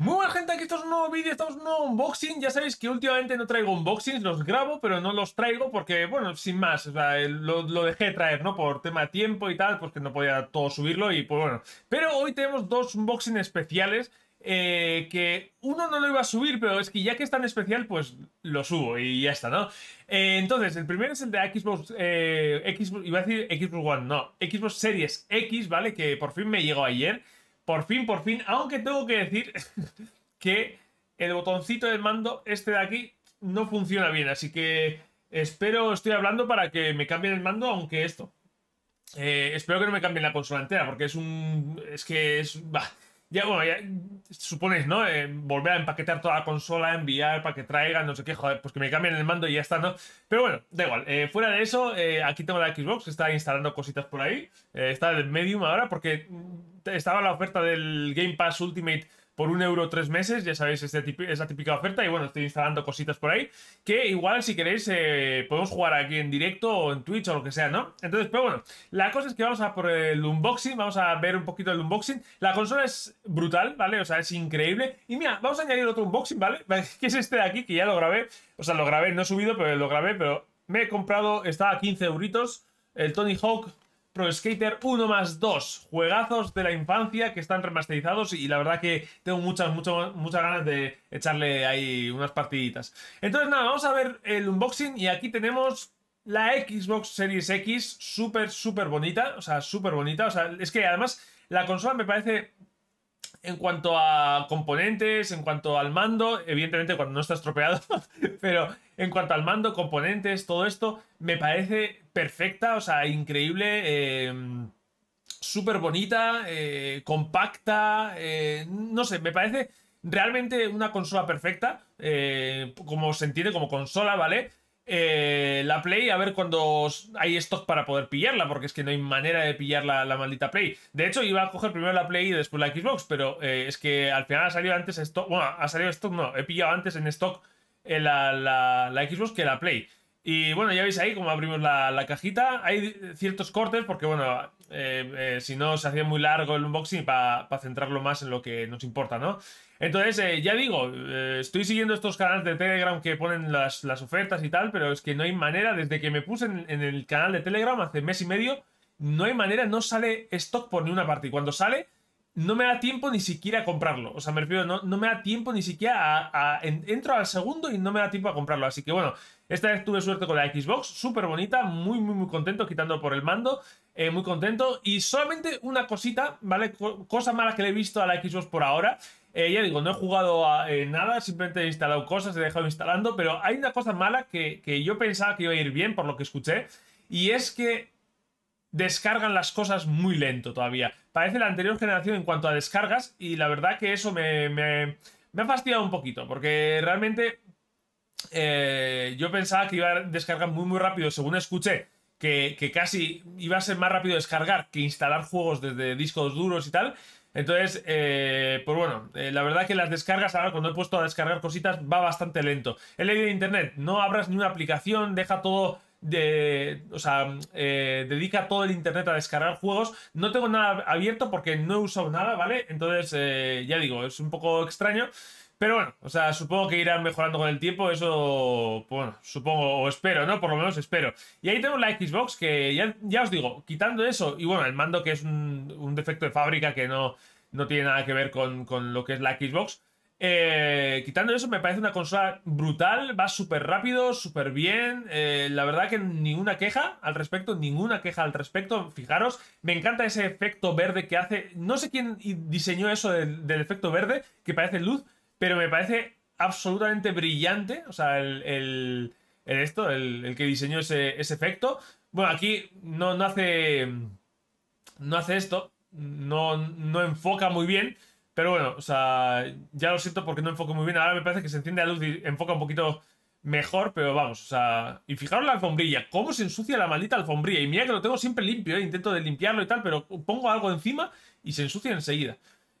Muy buena gente, aquí estos es un nuevo vídeo, estamos en un nuevo unboxing Ya sabéis que últimamente no traigo unboxings, los grabo pero no los traigo porque, bueno, sin más lo, dejé traer, ¿no? Por tema de tiempo y tal, porque pues no podía todo subirlo y pues bueno Pero hoy tenemos dos unboxings especiales eh, que uno no lo iba a subir, pero es que ya que es tan especial, pues lo subo y ya está, ¿no? Eh, entonces, el primero es el de Xbox, eh, Xbox, iba a decir Xbox One, no, Xbox Series X, ¿vale? Que por fin me llegó ayer por fin, por fin, aunque tengo que decir que el botoncito del mando, este de aquí, no funciona bien. Así que espero, estoy hablando para que me cambien el mando, aunque esto. Eh, espero que no me cambien la consola entera, porque es un. Es que es. Ya, bueno, ya, ¿no? Eh, volver a empaquetar toda la consola, enviar para que traigan, no sé qué, joder, pues que me cambien el mando y ya está, ¿no? Pero bueno, da igual. Eh, fuera de eso, eh, aquí tengo la Xbox, está instalando cositas por ahí. está el Medium ahora porque mm, estaba la oferta del Game Pass Ultimate por un euro tres meses, ya sabéis, este es típica oferta. Y bueno, estoy instalando cositas por ahí. Que igual, si queréis, eh, podemos jugar aquí en directo o en Twitch o lo que sea, ¿no? Entonces, pero bueno, la cosa es que vamos a por el unboxing, vamos a ver un poquito el unboxing. La consola es brutal, ¿vale? O sea, es increíble. Y mira, vamos a añadir otro unboxing, ¿vale? Que es este de aquí, que ya lo grabé. O sea, lo grabé, no he subido, pero lo grabé, pero me he comprado, estaba a 15 euritos, el Tony Hawk Pro Skater 1 más 2. Juegazos de la infancia que están remasterizados y la verdad que tengo muchas, muchas, muchas ganas de echarle ahí unas partiditas. Entonces nada, vamos a ver el unboxing y aquí tenemos la Xbox Series X, súper, súper bonita, o sea, súper bonita. O sea, es que además la consola me parece en cuanto a componentes, en cuanto al mando, evidentemente cuando no está estropeado, pero en cuanto al mando, componentes, todo esto, me parece perfecta, o sea, increíble, eh, súper bonita, eh, compacta, eh, no sé, me parece realmente una consola perfecta, como se entiende como consola, ¿vale? Eh, la Play a ver cuando hay stock para poder pillarla, porque es que no hay manera de pillar la, maldita Play. De hecho, iba a coger primero la Play y después la Xbox, pero eh, es que al final ha salido antes esto Bueno, ha salido stock, no, he pillado antes en stock eh, la, Xbox que la Play. Y bueno, ya veis ahí como abrimos la, cajita. Hay ciertos cortes, porque bueno, si no se hacía muy largo el unboxing para centrarlo más en lo que nos importa, ¿no? Entonces, eh, ya digo, eh, estoy siguiendo estos canales de Telegram que ponen las, ofertas y tal, pero es que no hay manera, desde que me puse en, el canal de Telegram hace mes y medio, no hay manera, no sale stock por una parte. Y cuando sale, no me da tiempo ni siquiera a comprarlo. O sea, me refiero, no, me da tiempo ni siquiera a... entro al segundo y no me da tiempo a comprarlo. Así que bueno, esta vez tuve suerte con la Xbox, súper bonita, muy, muy, muy contento, quitando por el mando, eh, muy contento. Y solamente una cosita, ¿vale? cosa mala que le he visto a la Xbox por ahora ya digo, no he jugado a, eh, nada, simplemente he instalado cosas, he dejado instalando, pero hay una cosa mala que, yo pensaba que iba a ir bien por lo que escuché, y es que descargan las cosas muy lento todavía. Parece la anterior generación en cuanto a descargas, y la verdad que eso me, ha fastidiado un poquito, porque realmente eh, yo pensaba que iba a descargar muy muy rápido, según escuché. Que, que casi iba a ser más rápido descargar que instalar juegos desde discos duros y tal, entonces, eh, pues bueno, eh, la verdad que las descargas, ahora cuando he puesto a descargar cositas, va bastante lento. He leído de internet, no abras ni una aplicación, deja todo de, o sea, eh, dedica todo el internet a descargar juegos. No tengo nada abierto porque no he usado nada, ¿vale? Entonces, eh, ya digo, es un poco extraño. Pero bueno, o sea, supongo que irán mejorando con el tiempo, eso, bueno, supongo, o espero, ¿no? Por lo menos espero. Y ahí tengo la Xbox, que ya, ya os digo, quitando eso, y bueno, el mando que es un, defecto de fábrica que no, no tiene nada que ver con, lo que es la Xbox, eh, quitando eso, me parece una consola brutal, va súper rápido, súper bien, eh, la verdad que ninguna queja al respecto, ninguna queja al respecto, fijaros, me encanta ese efecto verde que hace, no sé quién diseñó eso del efecto verde, que parece luz, pero me parece absolutamente brillante, o sea, el, esto, el, que diseñó ese, efecto. Bueno, aquí no, no, hace, no hace esto, no, no enfoca muy bien, pero bueno, o sea, ya lo siento porque no enfoca muy bien. Ahora me parece que se enciende la luz y enfoca un poquito mejor, pero vamos, o sea... Y fijaros la alfombrilla, cómo se ensucia la maldita alfombrilla. Y mira que lo tengo siempre limpio, ¿eh? intento de limpiarlo y tal, pero pongo algo encima y se ensucia enseguida.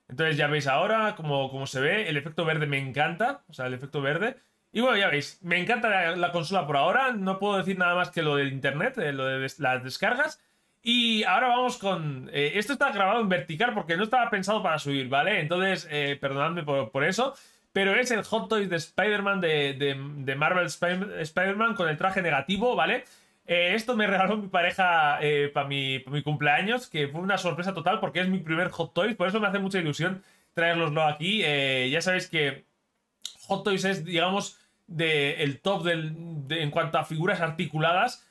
Entonces ya veis ahora como, se ve, el efecto verde me encanta, o sea, el efecto verde. Y bueno, ya veis, me encanta la, consola por ahora, no puedo decir nada más que lo del internet, eh, lo de las descargas. Y ahora vamos con... Eh, esto está grabado en vertical porque no estaba pensado para subir, ¿vale? Entonces, eh, perdonadme por, eso, pero es el Hot Toys de Spider-Man, de, Marvel Spider-Man con el traje negativo, ¿vale? vale eh, esto me regaló mi pareja eh, para mi, cumpleaños, que fue una sorpresa total porque es mi primer Hot Toys, por eso me hace mucha ilusión traerloslo aquí. Eh, ya sabéis que Hot Toys es, digamos, de, el top del, en cuanto a figuras articuladas.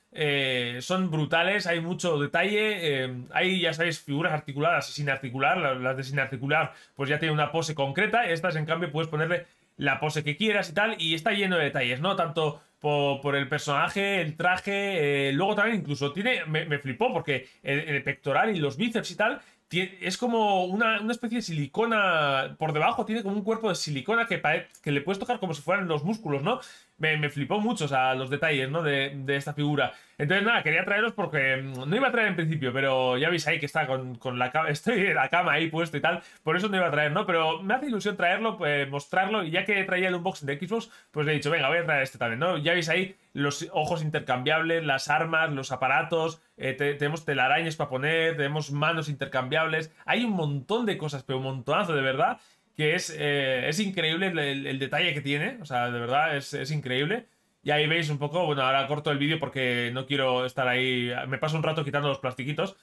son brutales, hay mucho detalle, hay, ya sabéis, figuras articuladas y sin articular, las de sin articular pues ya tienen una pose concreta, estas en cambio puedes ponerle la pose que quieras y tal, y está lleno de detalles, ¿no? Tanto por, el personaje, el traje. Eh, luego también incluso tiene. Me, flipó porque el, pectoral y los bíceps y tal. es como una, especie de silicona por debajo, tiene como un cuerpo de silicona que, que le puedes tocar como si fueran los músculos, ¿no? me, flipó mucho, o sea, los detalles, ¿no? De, esta figura. Entonces, nada, quería traeros porque mm, no iba a traer en principio, pero ya veis ahí que está con, la cama, estoy en la cama ahí puesto y tal, por eso no iba a traer, ¿no? Pero me hace ilusión traerlo, pues, mostrarlo, y ya que traía el unboxing de Xbox, pues le he dicho, venga, voy a traer este también, ¿no? Ya veis ahí los ojos intercambiables, las armas, los aparatos, eh, tenemos telarañas para poner, tenemos manos intercambiables, hay un montón de cosas, pero un montonazo de verdad que es, eh, es increíble el, detalle que tiene, o sea, de verdad es, increíble. Y ahí veis un poco, bueno, ahora corto el vídeo porque no quiero estar ahí, me paso un rato quitando los plastiquitos.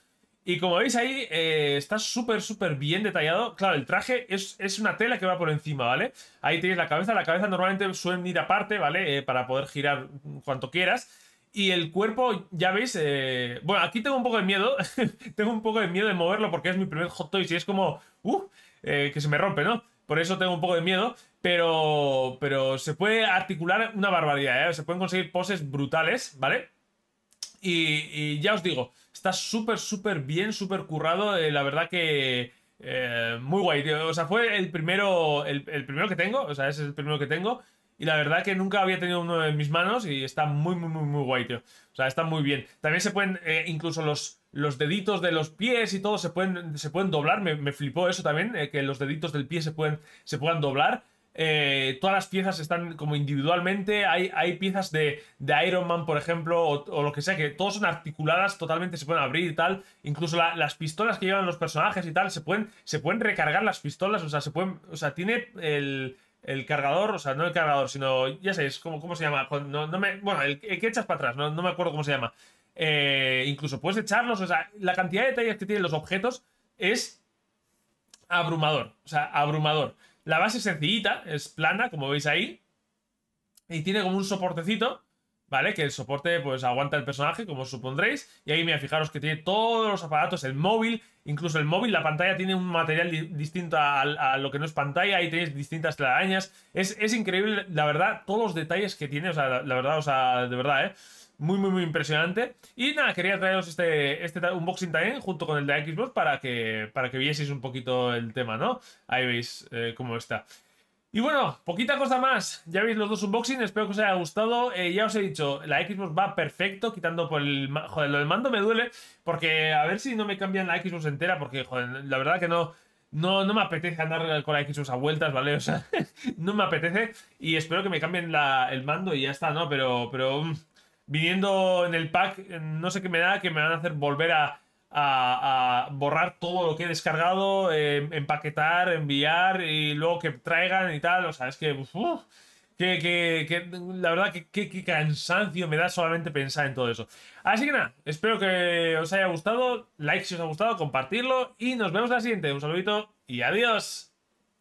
Y como veis ahí, eh, está súper, súper bien detallado. Claro, el traje es, una tela que va por encima, ¿vale? Ahí tenéis la cabeza, la cabeza normalmente suelen ir aparte, ¿vale? Eh, para poder girar cuanto quieras. Y el cuerpo, ya veis, bueno, aquí tengo un poco de miedo, tengo un poco de miedo de moverlo porque es mi primer hot toys y es como, uh, eh, que se me rompe, ¿no? Por eso tengo un poco de miedo, pero, pero se puede articular una barbaridad, ¿eh? Se pueden conseguir poses brutales, ¿vale? Y, ya os digo, está súper, súper bien, súper currado, eh, la verdad que... Eh, muy guay, tío. O sea, fue el primero, el, primero que tengo, o sea, ese es el primero que tengo. Y la verdad que nunca había tenido uno en mis manos y está muy, muy, muy, muy guay, tío. O sea, está muy bien. También se pueden, incluso los, los deditos de los pies y todo se pueden, se pueden doblar. Me, flipó eso también, eh, que los deditos del pie se, pueden, se puedan doblar. Eh, todas las piezas están como individualmente. Hay, hay piezas de, de, Iron Man, por ejemplo, o, lo que sea, que todos son articuladas, totalmente se pueden abrir y tal. Incluso las pistolas que llevan los personajes y tal, se pueden, se pueden recargar las pistolas. O sea, se pueden. O sea, tiene el, el cargador, o sea, no el cargador, sino. Ya sé, es como, ¿cómo se llama? me, bueno, el, que echas para atrás, no, no me acuerdo cómo se llama. Eh, incluso puedes echarlos. O sea, la cantidad de detalles que tienen los objetos es abrumador. O sea, abrumador. La base es sencillita, es plana, como veis ahí. Y tiene como un soportecito, ¿vale? Que el soporte pues aguanta el personaje, como supondréis. Y ahí, mira, fijaros que tiene todos los aparatos, el móvil, incluso el móvil, la pantalla tiene un material distinto a, lo que no es pantalla. Ahí tenéis distintas telarañas. Es, increíble, la verdad, todos los detalles que tiene. O sea, la verdad, o sea, de verdad, ¿eh? muy, muy, muy impresionante. Y nada, quería traeros este, este unboxing también, junto con el de Xbox, para que, para que vieseis un poquito el tema, ¿no? Ahí veis eh, cómo está. Y bueno, poquita cosa más. Ya veis los dos unboxings, espero que os haya gustado. Eh, ya os he dicho, la Xbox va perfecto, quitando por el... Joder, lo del mando me duele, porque a ver si no me cambian la Xbox entera, porque, joder, la verdad que no... No, no me apetece andar con la Xbox a vueltas, ¿vale? O sea, no me apetece. Y espero que me cambien el mando y ya está, ¿no? Pero, pero mm, viniendo en el pack, no sé qué me da, que me van a hacer volver a, a, borrar todo lo que he descargado, em, empaquetar, enviar y luego que traigan y tal. O sea, es que, que, que, que, la verdad que, que, cansancio me da solamente pensar en todo eso. Así que nada, espero que os haya gustado, like si os ha gustado, compartirlo y nos vemos en la siguiente. Un saludito y adiós.